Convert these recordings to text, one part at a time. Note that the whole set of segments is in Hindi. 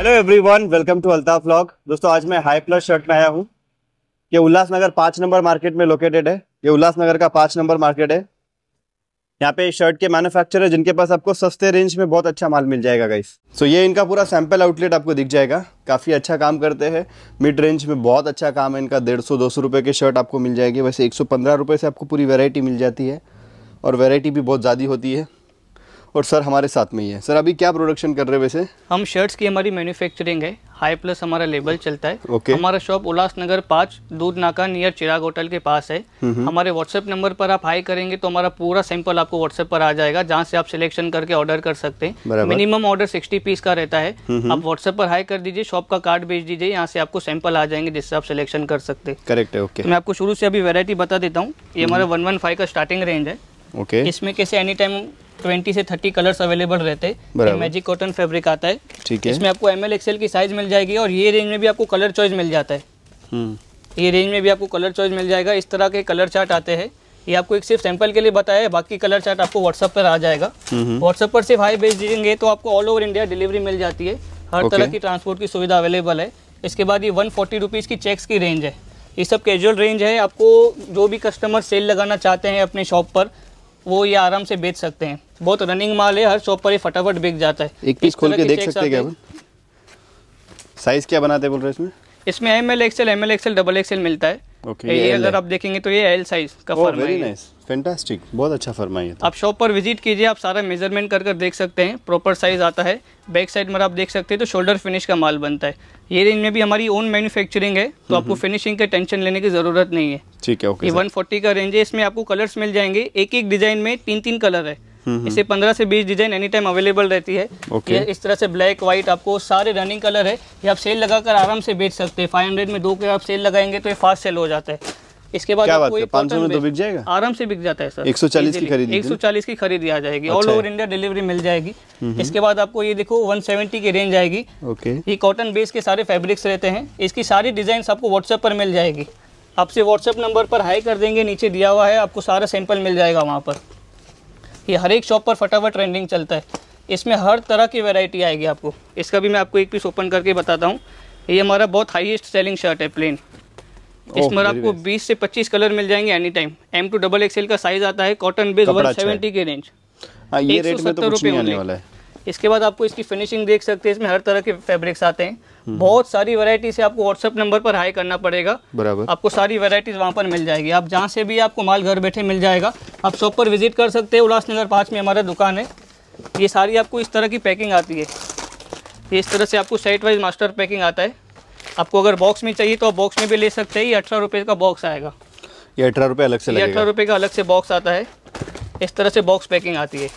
Hello everyone welcome to Altaf vlog दोस्तों आज मैं हाई प्लस शर्ट में आया हूँ ये उल्लासनगर पाँच नंबर मार्केट में लोकेटेड है ये उल्लासनगर का पाँच नंबर मार्केट है यहाँ पे शर्ट के मैन्युफैक्चरर है जिनके पास आपको सस्ते रेंज में बहुत अच्छा माल मिल जाएगा गाइस सो so, ये इनका पूरा सैम्पल आउटलेट आपको दिख जाएगा काफ़ी अच्छा काम करते हैं मिड रेंज में बहुत अच्छा काम है इनका डेढ़ सौ दो सौ रुपये की शर्ट आपको मिल जाएगी वैसे एक सौ पंद्रह रुपये से आपको पूरी वेराइटी मिल जाती है और वेरायटी भी बहुत ज़्यादा होती है और सर हमारे साथ में ही है सर अभी क्या प्रोडक्शन कर रहे हैं वैसे हम शर्ट्स की हमारी मैन्युफैक्चरिंग है हाई प्लस हमारा लेबल चलता है ओके हमारा शॉप उल्लासनगर पाँच दूध नाका नियर चिराग होटल के पास है हमारे व्हाट्सएप नंबर पर आप हाई करेंगे तो हमारा पूरा सैंपल आपको व्हाट्सएप पर आ जाएगा जहाँ से आप सिलेक्शन करके ऑर्डर कर सकते हैं मिनिमम ऑर्डर सिक्सटी पीस का रहता है आप व्हाट्सएप पर हाई कर दीजिए शॉप का कार्ड भेज दीजिए यहाँ से आपको सैंपल आ जाएंगे जिससे आप सिलेक्शन कर सकते हैं करेक्ट है ओके तो मैं आपको शुरू से अभी वेरायटी बता देता हूँ ये हमारा वन वन फाइव का स्टार्टिंग रेंज है ओके इसमें कैसे एनी टाइम ट्वेंटी से थर्टी कलर्स अवेलेबल रहते हैं मैजिक कॉटन फैब्रिक आता है ठीक है इसमें आपको एम एल एक्सएल की साइज मिल जाएगी और ये रेंज में भी आपको कलर चॉइस मिल जाता है हम्म। ये रेंज में भी आपको कलर चॉइस मिल जाएगा इस तरह के कलर चार्ट आते हैं ये आपको एक सिर्फ सैंपल के लिए बताया है बाकी कलर चार्ट आपको व्हाट्सअप पर आ जाएगा व्हाट्सएप हम्म। पर सिर्फ हाई बेच देंगे तो आपको ऑल ओवर इंडिया डिलीवरी मिल जाती है हर okay. तरह की ट्रांसपोर्ट की सुविधा अवेलेबल है इसके बाद ये वन फोर्टी की चेक्स की रेंज है ये सब कैजुअल रेंज है आपको जो भी कस्टमर सेल लगाना चाहते हैं अपने शॉप पर वो ये आराम से बेच सकते हैं बहुत रनिंग माल है हर शॉप पर ये फटाफट बिक जाता है एक पीस खोल के देख सकते हैं क्या साइज़ क्या बनाते बोल रहे हैं इसमें इसमें M L XL M L XL double XL मिलता है ओके ये, अगर आप देखेंगे तो ये एल साइज का oh, है nice. फैंटास्टिक बहुत अच्छा फरमाइए है तो। आप शॉप पर विजिट कीजिए आप सारा मेजरमेंट कर कर देख सकते हैं प्रॉपर साइज आता है बैक साइड में आप देख सकते हैं तो शोल्डर फिनिश का माल बनता है ये रेंज में भी हमारी ओन मैन्युफैक्चरिंग है तो आपको फिनिशिंग का टेंशन लेने की जरूरत नहीं है ठीक है ओके ये 140 का रेंज है इसमें आपको कलर्स मिल जाएंगे एक एक डिजाइन में तीन तीन कलर है इसे 15 से 20 डिजाइन एनी टाइम अवेलेबल रहती है ओके। इस तरह से ब्लैक व्हाइट आपको सारे रनिंग कलर है ये आप सेल लगाकर आराम से बेच सकते हैं 500 में दो के आप सेल लगाएंगे तो ये फास्ट सेल हो जाता है इसके बाद आपको पाँच सौ में तो बिक जाएगा आराम से बिक जाता है सर 140 की खरीदी 140 की खरीद आ जाएगी ऑल ओवर इंडिया डिलीवरी मिल जाएगी इसके बाद आपको ये देखो 170 की रेंज आएगी ओके ये कॉटन बेस के सारे फैब्रिक्स रहते हैं इसकी सारी डिजाइन आपको व्हाट्सएप पर मिल जाएगी आपसे व्हाट्सएप नंबर पर हाई कर देंगे नीचे दिया हुआ है आपको सारा सैंपल मिल जाएगा वहाँ पर ये हर एक शॉप पर फटाफट ट्रेंडिंग चलता है इसमें हर तरह की वेराइटी आएगी आपको इसका भी मैं आपको एक पीस ओपन करके बताता हूँ ये हमारा बहुत हाईएस्ट सेलिंग शर्ट है प्लेन इसमें आपको 20 से 25 कलर मिल जाएंगे any time M to double XL का साइज आता है कॉटन बेस वन सेवेंटी के रेंज हाँ, ये रेट में तो कुछ नहीं आने वाला है इसके बाद आपको इसकी फिनिशिंग देख सकते हैं इसमें हर तरह के फैब्रिक्स आते हैं हम्म। बहुत सारी वैरायटी से आपको व्हाट्सअप नंबर पर हाई करना पड़ेगा बराबर आपको सारी वैरायटीज वहाँ पर मिल जाएगी आप जहाँ से भी आपको माल घर बैठे मिल जाएगा आप शॉप पर विजिट कर सकते हैं उल्लासनगर पाँच में हमारा दुकान है ये सारी आपको इस तरह की पैकिंग आती है ये इस तरह से आपको साइट वाइज मास्टर पैकिंग आता है आपको अगर बॉक्स में चाहिए तो आप बॉक्स में भी ले सकते हैं ये अठारह रुपये का बॉक्स आएगा ये अठारह रुपये अलग से अठारह रुपये का अलग से बॉक्स आता है इस तरह से बॉक्स पैकिंग आती है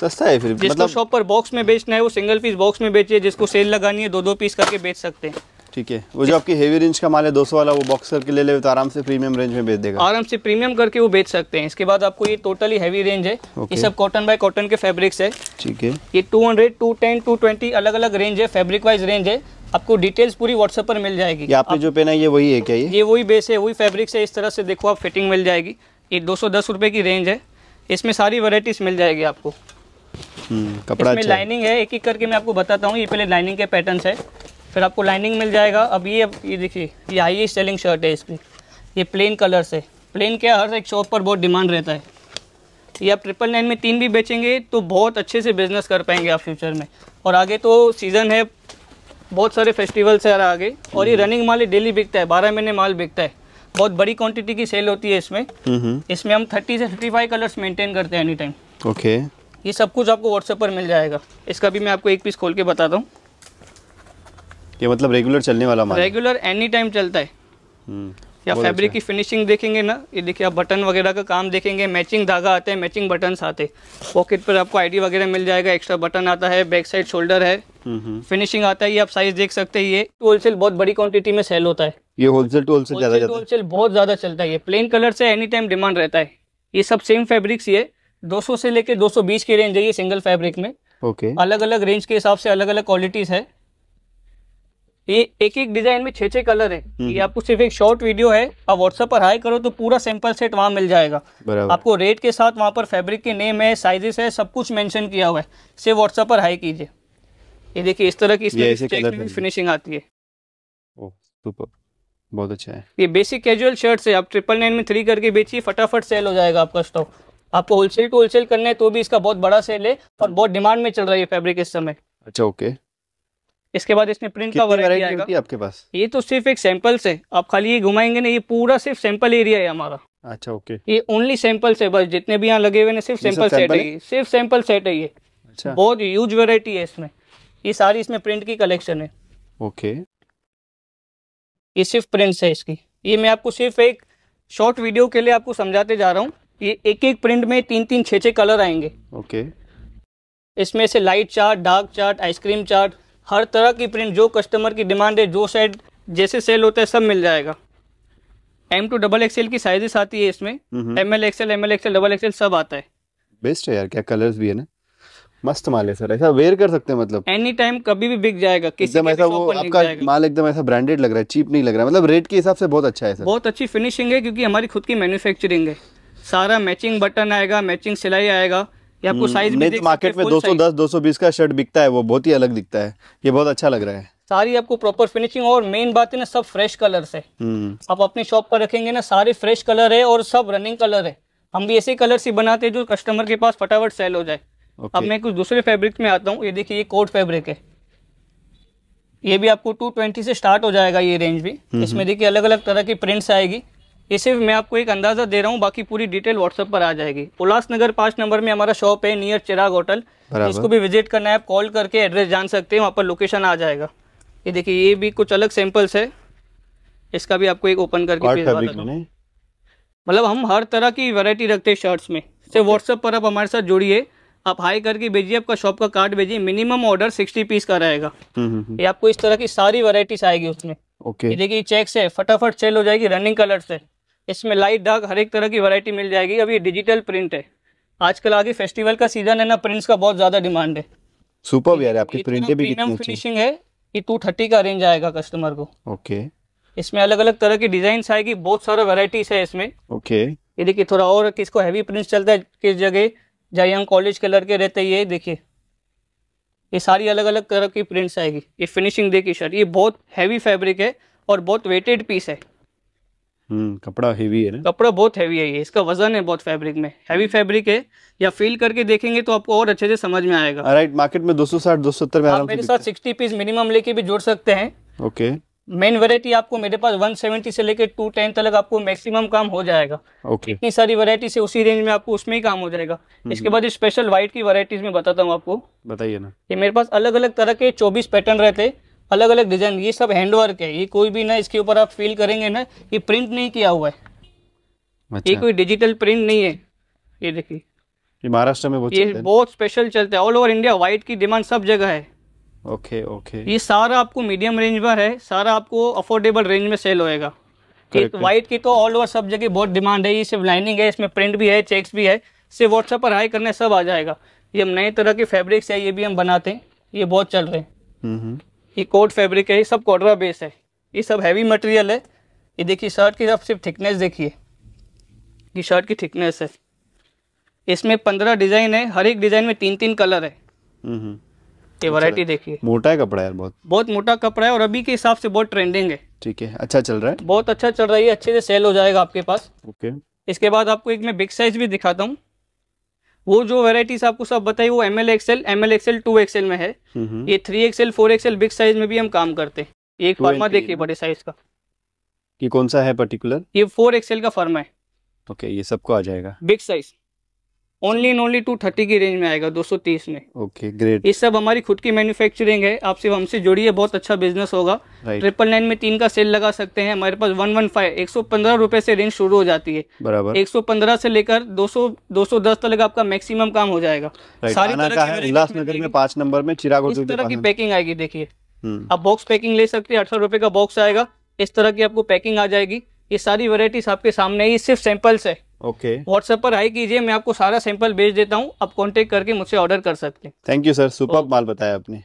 सस्ता है फिर जिसको मतलब... शॉप पर बॉक्स में बेचना है वो सिंगल पीस बॉक्स में बेचिए जिसको सेल लगानी है दो दो पीस करके बेच सकते हैं ठीक है वो जो आपकी हेवी रेंज का माल है 200 वाला वो बॉक्स करके ले ले तो आराम से प्रीमियम रेंज में बेच देगा आराम से प्रीमियम करके वो बेच सकते हैं इसके बाद आपको ये टोटली हेवी रेंज है ये सब कॉटन बाय कॉटन के फैब्रिक्स है ठीक है ये two two hundred ten to twenty अलग अलग रेंज है फेब्रिक वाइज रेंज है आपको डिटेल्स पूरी व्हाट्सएप पर मिल जाएगी आपने जो पहना है ये वही है क्या ये वही बेस है वही फैब्रिक्स है इस तरह से देखो आप फिटिंग मिल जाएगी ये दो सौ की रेंज है इसमें सारी वराइटीज़ मिल जाएगी आपको कपड़ा इसमें लाइनिंग अच्छा है एक एक करके मैं आपको बताता हूँ ये पहले लाइनिंग के पैटर्न है फिर आपको लाइनिंग मिल जाएगा अब ये ये देखिए ये हाई स्टेलिंग शर्ट है इसकी ये प्लेन कलर से प्लेन क्या हर एक शॉप पर बहुत डिमांड रहता है ये आप ट्रिपल नाइन में तीन भी बेचेंगे तो बहुत अच्छे से बिजनेस कर पाएंगे आप फ्यूचर में और आगे तो सीज़न है बहुत सारे फेस्टिवल्स है आगे और ये रनिंग हम्म। माल डेली बिकता है बारह महीने माल बिकता है बहुत बड़ी क्वांटिटी की सेल होती है इसमें हम्म, हम्म। इसमें हम थर्टी से थर्टी फाइव कलर्स मेंटेन करते हैं एनी टाइम ओके ये सब कुछ आपको व्हाट्सएप पर मिल जाएगा इसका भी मैं आपको एक पीस खोल के बताता हूँ ये मतलब रेगुलर चलने वाला माल रेगुलर एनी टाइम चलता है हम्म, या फैब्रिक अच्छा। की फिनिशिंग देखेंगे ना ये देखिए आप बटन वगैरह का काम देखेंगे मैचिंग धागा आते हैं मैचिंग बटन आते हैं पॉकेट पर आपको आईडी वगैरह मिल जाएगा एक्स्ट्रा बटन आता है बैक साइड शोल्डर है फिनिशिंग हम्म, हम्म। आता है ये आप साइज देख सकते हैं ये होलसेल बहुत बड़ी क्वान्टिटी में सेल होता है ये होलसेल टू होलसेल होलसेल बहुत ज्यादा चलता है ये प्लेन कलर से एनी टाइम डिमांड रहता है ये सब सेम फेब्रिक्स ये 200 से लेके 220 की रेंज है ये सिंगल फैब्रिक में ओके okay. अलग अलग रेंज के हिसाब से अलग अलग क्वालिटीज है ये एक एक डिजाइन में छः छः कलर है ये आपको सिर्फ एक शॉर्ट वीडियो है आप व्हाट्सएप पर हाई करो तो पूरा सैंपल सेट वहाँ मिल जाएगा आपको रेट के साथ वहाँ पर फैब्रिक के नेम है साइजेस है सब कुछ मेंशन किया हुआ है सिर्फ व्हाट्सएप पर हाई कीजिए ये देखिए इस तरह की फिनिशिंग आती है बहुत अच्छा है ये बेसिक कैजुअल शर्ट है आप ट्रिपल नाइन में थ्री करके बेचिए फटाफट सेल हो जाएगा आपका स्टॉक आपको होलसेल टू होलसेल करना है तो भी इसका बहुत बड़ा सेल है और बहुत डिमांड में चल रहा है फैब्रिक इस समय अच्छा ओके इसके बाद इसमें प्रिंट का वैरायटी आएगा आपके पास ये तो सिर्फ एक सैंपल से आप खाली ये घुमाएंगे ना ये पूरा सिर्फ सैंपल एरिया है हमारा अच्छा ओके ये ओनली सैंपल से बस जितने भी यहाँ लगे हुए ना सिर्फ सैंपल सेट है सिर्फ सैंपल सेट है ये अच्छा बहुत ह्यूज वेरायटी है इसमें ये सारी इसमें प्रिंट की कलेक्शन है ओके ये सिर्फ प्रिंट है इसकी ये मैं आपको सिर्फ एक शॉर्ट वीडियो के लिए आपको समझाते जा रहा हूँ ये एक एक प्रिंट में तीन तीन छः छः कलर आएंगे ओके okay. इसमें से light chart dark chart ice cream chart हर तरह की प्रिंट जो कस्टमर की डिमांड है जो साइड जैसे सेल होता है सब मिल जाएगा एम टू डबल एक्सएल की साइजेस आती है इसमें M L XL M L XL double XL सब आता है बेस्ट है यार क्या कलर्स भी है ना मस्त माल है सर ऐसा वेयर कर सकते हैं मतलब एनी टाइम कभी भी बिक जाएगा किसी एकदम ऐसा वो आपका जाएगा। माल एकदम ऐसा ब्रांडेड लग रहा है चीप नहीं लग रहा है मतलब रेट के हिसाब से बहुत अच्छा है सर बहुत अच्छी फिनिशिंग है क्योंकि हमारी खुद की मैन्युफैक्चरिंग है सारा मैचिंग बटन आएगा मैचिंग सिलाई आएगा ये आपको हम्म, साइज दो सौ मार्केट में 210 220 का शर्ट बिकता है वो बहुत ही अलग दिखता है ये बहुत अच्छा लग रहा है सारी आपको प्रॉपर फिनिशिंग और मेन बात है ना सब फ्रेश कलर है आप अपनी शॉप पर रखेंगे ना सारे फ्रेश कलर है और सब रनिंग कलर है हम भी ऐसे कलर से बनाते हैं जो कस्टमर के पास फटाफट सेल हो जाए okay. अब मैं कुछ दूसरे फैब्रिक में आता हूँ ये देखिए ये कोट फैब्रिक है ये भी आपको 220 से स्टार्ट हो जाएगा ये रेंज भी हम्म, इसमें हम्म। देखिए अलग अलग तरह की प्रिंट्स आएगी ये सिर्फ मैं आपको एक अंदाज़ा दे रहा हूँ बाकी पूरी डिटेल व्हाट्सएप पर आ जाएगी उल्लासनगर पाँच नंबर में हमारा शॉप है नियर चिराग होटल इसको भी विजिट करना है आप कॉल करके एड्रेस जान सकते हैं वहाँ पर लोकेशन आ जाएगा ये देखिए ये भी कुछ अलग सैंपल्स है इसका भी आपको एक ओपन करके मतलब हम हर तरह की वेरायटी रखते हैं शर्ट्स में सिर्फ व्हाट्सएप पर आप हमारे साथ जुड़िए आप हाई करके भेजिए आपका शॉप का कार्ड भेजिए मिनिमम ऑर्डर सिक्सटी पीस का रहेगा हम्म, हम्म, हम्म। ये आपको इस तरह की सारी वेरायटीज आएगी उसमें ओके देखिए चेक से फटाफट सेल हो जाएगी रनिंग कलर से इसमें लाइट डार्क हर एक तरह की वैरायटी मिल जाएगी अभी डिजिटल प्रिंट है आजकल आगे फेस्टिवल का सीजन है ना प्रिंट्स का बहुत ज़्यादा डिमांड है सुपर है आपकी प्रिंटे भी कितनी फिनिशिंग है ये टू थर्टी का रेंज आएगा कस्टमर को ओके इसमें अलग अलग तरह की डिजाइन आएगी बहुत सारा वेराइटीज है इसमें ओके ये देखिए थोड़ा और किसको हैवी प्रिंट्स चलता है किस जगह जाइए कॉलेज कलर के रहते ये देखिए ये सारी अलग अलग तरह की प्रिंट्स आएगी ये फिनिशिंग देखिए शर्ट ये बहुत हैवी फैब्रिक है और बहुत वेटेड पीस है हम्म, कपड़ा हेवी है ना कपड़ा बहुत हेवी है ये इसका वजन है बहुत फैब्रिक में हेवी फैब्रिक है या फील करके देखेंगे तो आपको और अच्छे से समझ में आएगा राइट मार्केट में 260 270 में आप मेरे साथ 60 पीस मिनिमम लेके भी जोड़ सकते हैं ओके मेन वैरायटी आपको मेरे पास 170 से लेके 210 तक आपको मैक्सिमम काम हो जाएगा ओके इतनी सारी वैरायटी से उसी रेंज में आपको उसमें ही काम हो जाएगा हम्म, इसके हम्म। बाद स्पेशल व्हाइट की वैरायटीज में बताता हूँ आपको बताइए ना ये मेरे पास अलग अलग तरह के चौबीस पैटर्न रहते हैं अलग अलग डिज़ाइन ये सब हैंडवर्क है ये कोई भी ना इसके ऊपर आप फील करेंगे ना ये प्रिंट नहीं किया हुआ है अच्छा। ये कोई डिजिटल प्रिंट नहीं है ये देखिए ये महाराष्ट्र में बहुत ये बहुत स्पेशल चलता है ऑल ओवर इंडिया वाइट की डिमांड सब जगह है ओके ओके ये सारा आपको मीडियम रेंज में है सारा आपको अफोर्डेबल रेंज में सेल होएगा वाइट की तो ऑल ओवर सब जगह बहुत डिमांड है ये सिर्फ लाइनिंग है इसमें प्रिंट भी है चेक्स भी है सिर्फ व्हाट्सएप पर हाई करने सब आ जाएगा ये हम नए तरह के फैब्रिक्स है ये भी हम बनाते हैं ये बहुत चल रहे हैं हम्म, हम्म। ये कोट फैब्रिक है ये सब कोडरा बेस है ये सब हैवी मटेरियल है ये देखिए शर्ट की आप सिर्फ थिकनेस देखिए ये शर्ट की थिकनेस है इसमें पंद्रह डिजाइन है हर एक डिजाइन में तीन तीन कलर है ये वैरायटी अच्छा। देखिए मोटा है कपड़ा यार बहुत बहुत मोटा कपड़ा है और अभी के हिसाब से बहुत ट्रेंडिंग है ठीक है अच्छा चल रहा है बहुत अच्छा चल रहा है अच्छे से सेल हो जाएगा आपके पास ओके इसके बाद आपको एक मैं बिग साइज भी दिखाता हूँ वो जो वेराइटीज आपको सब बताई वो M L XL M L XL two XL में है ये three XL four XL big size में भी हम काम करते हैं एक फार्मा देखिए बड़े साइज का ये कौन सा है पर्टिकुलर ये फोर एक्सएल का फार्मा है ओके ये सबको आ जाएगा big size only and only two thirty की रेंज में आएगा 230 में ओके ग्रेट ये सब हमारी खुद की मैन्युफैक्चरिंग है आप सिर्फ हमसे जुड़िए बहुत अच्छा बिजनेस होगा ट्रिपल नाइन में तीन का सेल लगा सकते हैं हमारे पास वन वन फाइव एक सौ पंद्रह रुपए से रेंज शुरू हो जाती है बराबर एक सौ पंद्रह से लेकर दो सौ दो सौ दस तक आपका मैक्सिमम काम हो जाएगा सारी उल्लासनगर में पांच नंबर में चिराग इस तरह की पैकिंग आएगी देखिए हम्म। आप बॉक्स पैकिंग ले सकते हैं अठारह रुपए का बॉक्स आएगा इस तरह की आपको पैकिंग आ जाएगी ये सारी वेराइटीज आपके सामने ये सिर्फ सैंपल्स है ओके okay. व्हाट्सएप पर हाई कीजिए मैं आपको सारा सैंपल भेज देता हूँ आप कॉन्टेक्ट करके मुझसे ऑर्डर कर सकते हैं थैंक यू सर सुपर माल बताया आपने